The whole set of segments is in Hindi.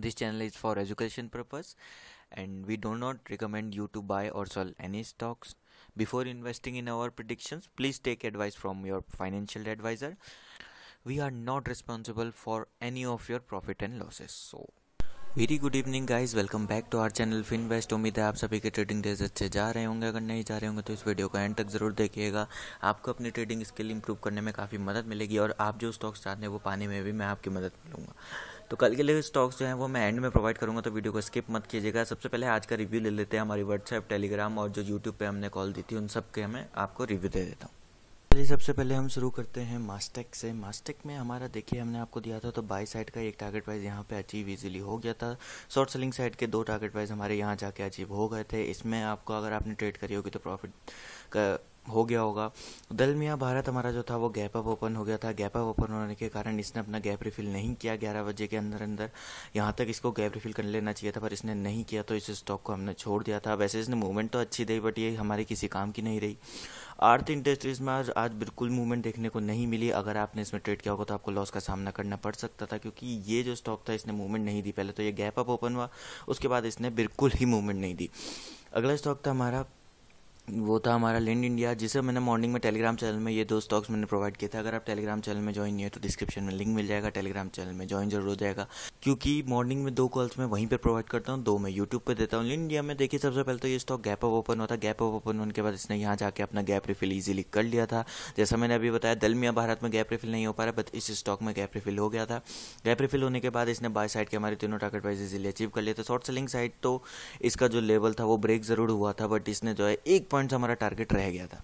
this channel is for education purpose and we do not recommend you to buy or sell any stocks before investing in our predictions please take advice from your financial advisor we are not responsible for any of your profit and losses so very good evening guys welcome back to our channel Finvest उम्मीद है आप सभी के ट्रेडिंग डेज अच्छे जा रहे होंगे अगर नहीं जा रहे होंगे तो इस वीडियो का एंड तक जरूर देखिएगा आपको अपनी ट्रेडिंग स्किल इंप्रूव करने में काफ़ी मदद मिलेगी और आप जो स्टॉक्स चाहते हैं वो पाने में भी मैं आपकी मदद मिलूंगा तो कल के लिए स्टॉक्स जो है वो मैं एंड में प्रोवाइड करूँगा तो वीडियो को स्किप मत कीजिएगा सबसे पहले आज का रिव्यू ले लेते हैं हमारी व्हाट्सएप टेलीग्राम और जो यूट्यूब पर हमने कॉल दी थी उन सब के हमें आपको रिव्यू दे देता हूँ चलिए सबसे पहले हम शुरू करते हैं मास्टेक से मास्टेक में हमारा देखिए हमने आपको दिया था तो बाई साइड का एक टारगेट प्राइस यहाँ पे अचीव इजीली हो गया था शॉर्ट सेलिंग साइड के दो टारगेट प्राइस हमारे यहाँ जाके अचीव हो गए थे इसमें आपको अगर आपने ट्रेड करी होगी तो प्रॉफिट का हो गया होगा दल मिया भारत हमारा जो था वो गैप अप ओपन हो गया था गैप अप ओपन होने के कारण इसने अपना गैप रिफिल नहीं किया ग्यारह बजे के अंदर अंदर यहाँ तक इसको गैप रिफिल कर लेना चाहिए था पर इसने नहीं किया तो इस स्टॉक को हमने छोड़ दिया था वैसे इसने मूवमेंट तो अच्छी दी बट ये हमारे किसी काम की नहीं रही आर्थ इंडस्ट्रीज़ में आज आज बिल्कुल मूवमेंट देखने को नहीं मिली अगर आपने इसमें ट्रेड किया होगा तो आपको लॉस का सामना करना पड़ सकता था क्योंकि ये जो स्टॉक था इसने मूवमेंट नहीं दी पहले तो ये गैप अप ओपन हुआ उसके बाद इसने बिल्कुल ही मूवमेंट नहीं दी अगला स्टॉक था हमारा वो था हमारा लिंड इंडिया जिसे मैंने मॉर्निंग में टेलीग्राम चैनल में ये दो स्टॉक्स मैंने प्रोवाइड किया था अगर आप टेलीग्राम चैनल में ज्वाइन नहीं है तो डिस्क्रिप्शन में लिंक मिल जाएगा टेलीग्राम चैनल में ज्वाइन जरूर हो जाएगा क्योंकि मॉर्निंग में दो कॉल्स में वहीं पर प्रोवाइड करता हूँ दो मैं यूट्यूब पर देता हूँ लिंड इंडिया में देखिए सबसे पहले तो ये स्टॉक गैप अप ओपन होता गैप अप ओपन होने के बाद इसने यहाँ जाकर अपना गैप रिफिल ईजिली कर लिया था जैसा मैंने अभी बताया दलमिया भारत में गैप रिफिल नहीं हो पा रहा बट इस स्टॉक में गैप रिफिल हो गया था गैप रिफिल होने के बाद इसने बाय साइड के हमारे तीनों टारगेट प्राइस इजिली अचीव कर लिया था शॉर्ट सेलिंग साइड तो इसका जो लेवल था वो ब्रेक जरूर हुआ था बट इसने जो है एक पॉइंट्स हमारा टारगेट रह गया था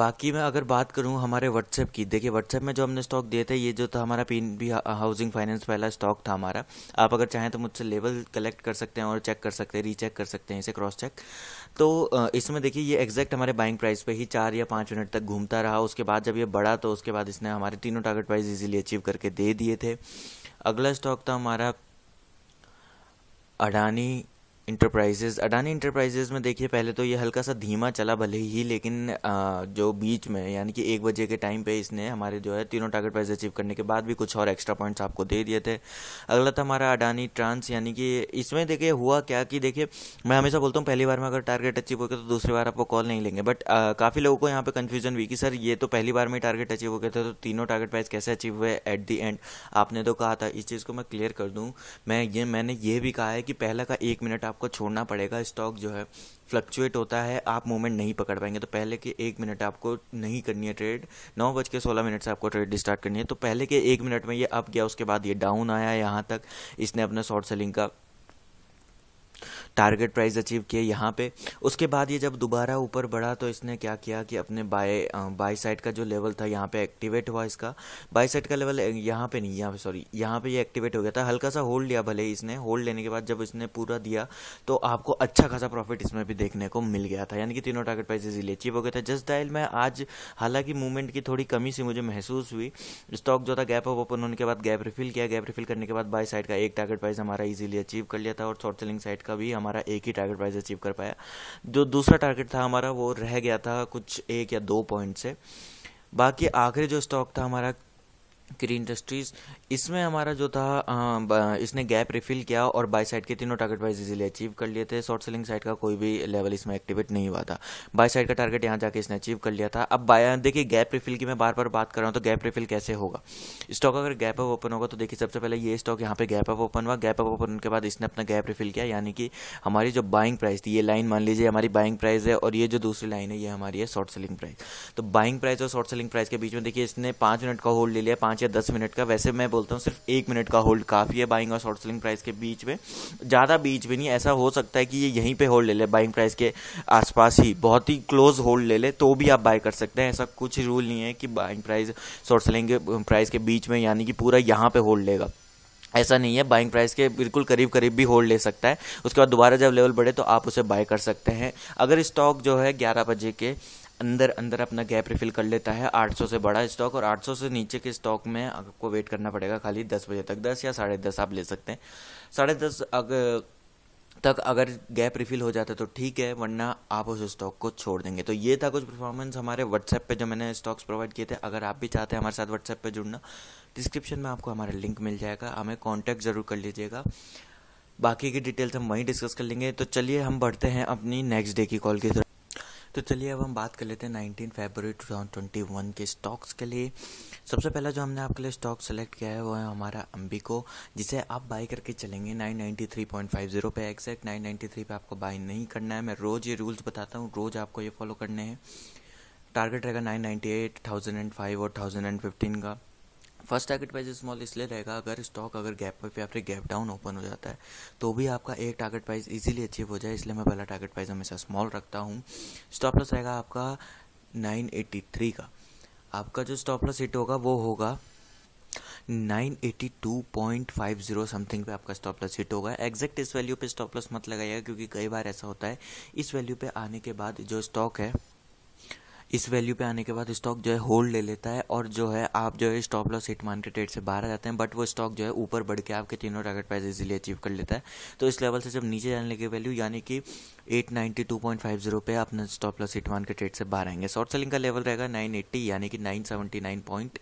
बाकी मैं अगर बात करूँ हमारे व्हाट्सएप की देखिए व्हाट्सएप में जो हमने स्टॉक दिए थे ये जो था हमारा पी भी हाउसिंग फाइनेंस पहला स्टॉक था हमारा आप अगर चाहें तो मुझसे लेवल कलेक्ट कर सकते हैं और चेक कर सकते हैं रीचेक कर सकते हैं इसे क्रॉस चेक तो इसमें देखिए ये एग्जैक्ट हमारे बाइंग प्राइस पर ही चार या पाँच मिनट तक घूमता रहा उसके बाद जब ये बढ़ा तो उसके बाद इसने हमारे तीनों टारगेट प्राइस ईजिली अचीव करके दे दिए थे अगला स्टॉक था हमारा अडानी इंटरप्राइजेज अडानी इंटरप्राइजेज में देखिए पहले तो ये हल्का सा धीमा चला भले ही लेकिन आ, जो बीच में यानी कि एक बजे के टाइम पे इसने हमारे जो है तीनों टारगेट प्राइस अचीव करने के बाद भी कुछ और एक्स्ट्रा पॉइंट्स आपको दे दिए थे अगला था हमारा अडानी ट्रांस यानी कि इसमें देखिए हुआ क्या कि देखिए मैं हमेशा बोलता हूँ पहली बार में अगर टारगेट अचीव हो गया तो दूसरी बार आपको कॉल नहीं लेंगे बट काफ़ी लोगों को यहाँ पर कन्फ्यूजन हुई कि सर ये तो पहली बार में टारगेट अचीव हो गया था तो तीनों टारगेट प्राइस कैसे अचीव हुए एट दी एंड आपने तो कहा था इस चीज़ को मैं क्लियर कर दूँ मैं ये मैंने ये भी कहा है कि पहला का एक मिनट आप आपको छोड़ना पड़ेगा स्टॉक जो है फ्लक्चुएट होता है आप मूवमेंट नहीं पकड़ पाएंगे तो पहले के एक मिनट आपको नहीं करनी है ट्रेड नौ बज के सोलह मिनट से आपको ट्रेड स्टार्ट करनी है तो पहले के एक मिनट में ये अप गया उसके बाद ये डाउन आया यहाँ तक इसने अपना शॉर्ट सेलिंग का टारगेट प्राइस अचीव किए यहाँ पे उसके बाद ये जब दोबारा ऊपर बढ़ा तो इसने क्या किया कि अपने बाय बाय साइड का जो लेवल था यहाँ पे एक्टिवेट हुआ इसका बाय साइड का लेवल यहाँ पे नहीं यहाँ पे सॉरी यहाँ पे ये यह एक्टिवेट हो गया था हल्का सा होल्ड लिया भले इसने होल्ड लेने के बाद जब इसने पूरा दिया तो आपको अच्छा खासा प्रॉफिट इसमें भी देखने को मिल गया था यानी कि तीनों टारगेट प्राइस इजीली अचीव हो गया था जस्ट डायल मैं आज हालांकि मूवमेंट की थोड़ी कमी सी मुझे महसूस हुई स्टॉक जो था गैप ऑफ ओपन होने के बाद गैप रिफिल किया गैप रिफिल करने के बाद बाय साइड का एक टारगेट प्राइस हमारा इजीली अचीव कर लिया था और शॉर्ट सेलिंग साइड का भी हमारा हमारा एक ही टारगेट प्राइस अचीव कर पाया जो दूसरा टारगेट था हमारा वो रह गया था कुछ एक या दो पॉइंट से बाकी आखिरी जो स्टॉक था हमारा क्री इंडस्ट्रीज़ इसमें हमारा जो था आ, इसने गैप रिफिल किया और बाई साइड के तीनों टारगेट प्राइस इजीली अचीव कर लिए थे शॉर्ट सेलिंग साइड का कोई भी लेवल इसमें एक्टिवेट नहीं हुआ था बाई साइड का टारगेट यहाँ जाके इसने अचीव कर लिया था अब बाय देखिए गैप रिफिल की मैं बार बार बात कर रहा हूँ तो गैप रिफिल कैसे होगा स्टॉक अगर गैप अप ओपन होगा तो देखिए सबसे पहले ये स्टॉक यहाँ पे गैप अप ओपन हुआ गैप अप ओपन के बाद इसने अपना गैप रिफिल किया यानी कि हमारी जो बाइंग प्राइस थी ये लाइन मान लीजिए हमारी बाइंग प्राइस है और ये जो दूसरी लाइन है ये हमारी है शॉर्ट सेलिंग प्राइस तो बाइंग प्राइस और शॉर्ट सेलिंग प्राइस के बीच में देखिए इसने पाँच मिनट का होल्ड ले लिया पाँच या दस मिनट का वैसे मैं बोलता हूँ सिर्फ एक मिनट का होल्ड काफ़ी है बाइंग और शॉर्ट सेलिंग प्राइस के बीच में ज़्यादा बीच में नहीं ऐसा हो सकता है कि ये यहीं पे होल्ड ले ले बाइंग प्राइस के आसपास ही बहुत ही क्लोज होल्ड ले ले तो भी आप बाय कर सकते हैं ऐसा कुछ रूल नहीं है कि buying price short selling price के बीच में यानी कि पूरा यहाँ पर होल्ड लेगा ऐसा नहीं है बाइंग प्राइस के बिल्कुल करीब करीब भी होल्ड ले सकता है उसके बाद दोबारा जब लेवल बढ़े तो आप उसे बाय कर सकते हैं अगर स्टॉक जो है ग्यारह बजे के अंदर अंदर अपना गैप रिफिल कर लेता है 800 से बड़ा स्टॉक और 800 से नीचे के स्टॉक में आपको वेट करना पड़ेगा खाली 10 बजे तक 10 या साढ़े दस आप ले सकते हैं साढ़े दस अगर तक अगर गैप रिफिल हो जाता तो ठीक है वरना आप उस स्टॉक को छोड़ देंगे तो ये था कुछ परफॉर्मेंस हमारे व्हाट्सएप पे जो मैंने स्टॉक्स प्रोवाइड किए थे अगर आप भी चाहते हैं हमारे साथ व्हाट्सएप पे जुड़ना डिस्क्रिप्शन में आपको हमारा लिंक मिल जाएगा हमें कॉन्टैक्ट ज़रूर कर लीजिएगा बाकी की डिटेल्स हम वहीं डिस्कस कर लेंगे तो चलिए हम बढ़ते हैं अपनी नेक्स्ट डे की कॉल की तरफ तो चलिए अब हम बात कर लेते हैं नाइनटीन फेबररी 2021 के स्टॉक्स के लिए सबसे पहला जो हमने आपके लिए स्टॉक सेलेक्ट किया है वो है हमारा अम्बिको जिसे आप बाई करके चलेंगे 993.50 पे एक्सैक्ट 993 पे आपको बाय नहीं करना है मैं रोज़ ये रूल्स बताता हूँ रोज़ आपको ये फॉलो करने हैं टारगेट रहेगा nine ninety eight thousand and five और थाउजेंड एंड फिफ्टीन का फर्स्ट टारगेट प्राइस स्मॉल इसलिए रहेगा अगर स्टॉक अगर गैप पर या फिर गैप डाउन ओपन हो जाता है तो भी आपका एक टारगेट प्राइस इजीली अचीव हो जाए इसलिए मैं पहला टारगेट प्राइस हमेशा स्मॉल रखता हूँ स्टॉप लॉस रहेगा आपका 983 का आपका जो स्टॉप लॉस हिट होगा वो होगा 982.50 समथिंग पे आपका स्टॉप लॉस हिट होगा एग्जैक्ट इस वैल्यू पे स्टॉप लॉस मत लगाइएगा क्योंकि कई बार ऐसा होता है इस वैल्यू पे आने के बाद जो स्टॉक है इस वैल्यू पे आने के बाद स्टॉक जो है होल्ड ले लेता है और जो है आप जो है stop loss hit market rate से बाहर आ जाते हैं बट वो स्टॉक जो है ऊपर बढ़ के आपके तीनों टारगेट प्राइस इजीली अचीव कर लेता है तो इस लेवल से जब नीचे जाने लगे वैल्यू यानी कि 892.50 पे अपना stop loss hit market rate से बाहर आएंगे शॉर्ट सेलिंग का लेवल रहेगा एट्टी यानी कि पॉइंट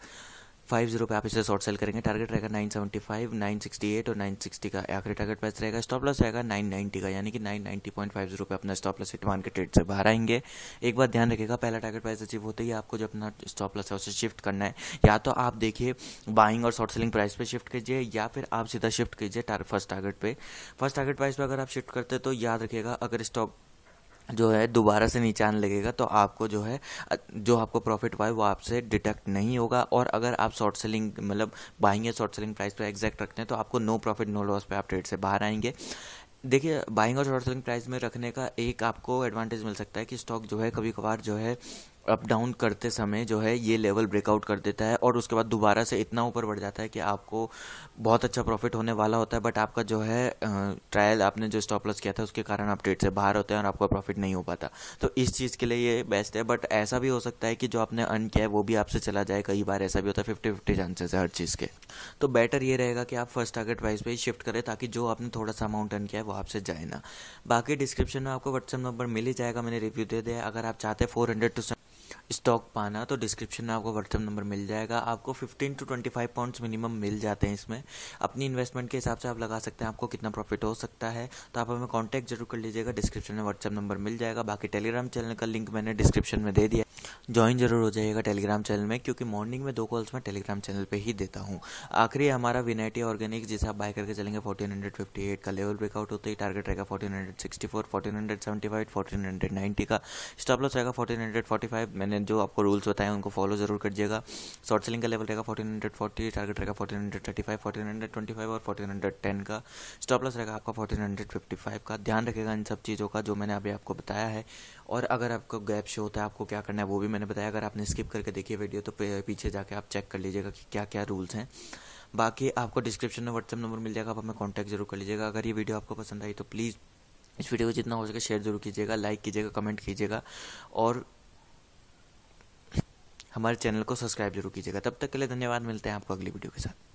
फाइव जीरो पे आप इसे शॉर्ट सेल करेंगे टारगेट रहेगा nine seventy five nine sixty eight और नाइन सिक्सटी का आखिरी टारगेट प्राइस रहेगा स्टॉप लॉस रहेगा नाइन नाइनटी का यानी कि nine ninety point five zero पे अपना स्टॉप लॉस इट मान के ट्रेड से बाहर आएंगे एक बार ध्यान रखेगा पहला टारगेट प्राइस अचीव होते ही आपको जो अपना स्टॉप लॉस है उसे शिफ्ट करना है या तो आप देखिए बाइंग और शॉर्ट सेलिंग प्राइस पे शिफ्ट कीजिए या फिर आप सीधा शिफ्ट कीजिए फर्स्ट टारगेट पे फर्स्ट टारगेट प्राइस पर अगर आप शिफ्ट करते तो याद रखेगा अगर स्टॉप जो है दोबारा से आने लगेगा तो आपको जो है जो आपको प्रॉफिट हुआ है वो आपसे डिटेक्ट नहीं होगा और अगर आप शॉर्ट सेलिंग मतलब बाइंग या शॉर्ट सेलिंग प्राइस पर एग्जैक्ट रखते हैं तो आपको नो प्रॉफिट नो लॉस पे आप ट्रेड से बाहर आएंगे देखिए बाइंग और शॉर्ट सेलिंग प्राइस में रखने का एक आपको एडवांटेज मिल सकता है कि स्टॉक जो है कभी कभार जो है अप डाउन करते समय जो है ये लेवल ब्रेकआउट कर देता है और उसके बाद दोबारा से इतना ऊपर बढ़ जाता है कि आपको बहुत अच्छा प्रॉफिट होने वाला होता है बट आपका जो है ट्रायल आपने जो स्टॉप लॉस किया था उसके कारण आप ट्रेड से बाहर होते हैं और आपका प्रॉफिट नहीं हो पाता तो इस चीज़ के लिए ये बेस्ट है बट ऐसा भी हो सकता है कि जो आपने अर्न किया है वो भी आपसे चला जाए कई बार ऐसा भी होता है फिफ्टी फिफ्टी चांसेस है हर चीज़ के तो बेटर ये रहेगा कि आप फर्स्ट टारगेट प्राइस पर ही शिफ्ट करें ताकि जो आपने थोड़ा सा अमाउंट अर्न किया है वो आपसे जाए ना बाकी डिस्क्रिप्शन में आपको व्हाट्सअप नंबर मिल ही जाएगा मैंने रिव्यू दे दिया अगर आप चाहते हैं फोर हंड्रेड टू स्टॉक पाना तो डिस्क्रिप्शन में आपको व्हाट्सअप नंबर मिल जाएगा आपको 15 टू 25 पाउंड्स मिनिमम मिल जाते हैं इसमें अपनी इन्वेस्टमेंट के हिसाब से आप लगा सकते हैं आपको कितना प्रॉफिट हो सकता है तो आप हमें कॉन्टैक्ट जरूर कर लीजिएगा डिस्क्रिप्शन में व्हाट्सअप नंबर मिल जाएगा बाकी टेलीग्राम चैनल का लिंक मैंने डिस्क्रिप्शन में दे दिया ज्वाइन जरूर हो जाएगा टेलीग्राम चैनल में क्योंकि मॉर्निंग में दो कॉल्स मैं टेलीग्राम चैनल पर ही देता हूँ आखिरी हमारा विनाइटी ऑर्गेनिक जिसे आप बाय करके चलेंगे फोर्टीन हंड्रेड फिफ्टी एट का लेवल ब्रेकआउट होता ही टारगेट रहेगा fourteen hundred sixty four fourteen hundred seventy five fourteen hundred ninety का स्टॉप लॉस रहेगा फोर्टीन हंड्रेड फोर्टी फाइव मैंने मैंने जो आपको रूल्स बताए उनको फॉलो जरूर करिएगा शॉर्ट सेलिंग का लेवल रहेगा फोर्टीन हंड्रेड फोर्टी टारगेट रहेगा fourteen hundred thirty five fourteen hundred twenty five और फोर्टीन हंड्रेड टेन का स्टॉप लॉस रहेगा आपका फोर्टीन हंड्रेड फिफ्टी फाइव का ध्यान रखेगा इन सब चीज़ों का जो मैंने अभी आपको बताया है और अगर आपको गैप शो होता है आपको क्या करना है वो भी मैंने बताया अगर आपने स्किप करके देखी वीडियो तो पीछे जाके आप चेक कर लीजिएगा कि क्या क्या रूल्स हैं बाकी आपको डिस्क्रिप्शन में व्हाट्सअप नंबर मिल जाएगा आप हमें कॉन्टैक्ट जरूर कर लीजिएगा अगर ये वीडियो आपको पसंद आई तो प्लीज़ इस वीडियो को जितना हो सके शेयर जरूर कीजिएगा लाइक कीजिएगा कमेंट कीजिएगा और हमारे चैनल को सब्सक्राइब जरूर कीजिएगा तब तक के लिए धन्यवाद मिलते हैं आपको अगली वीडियो के साथ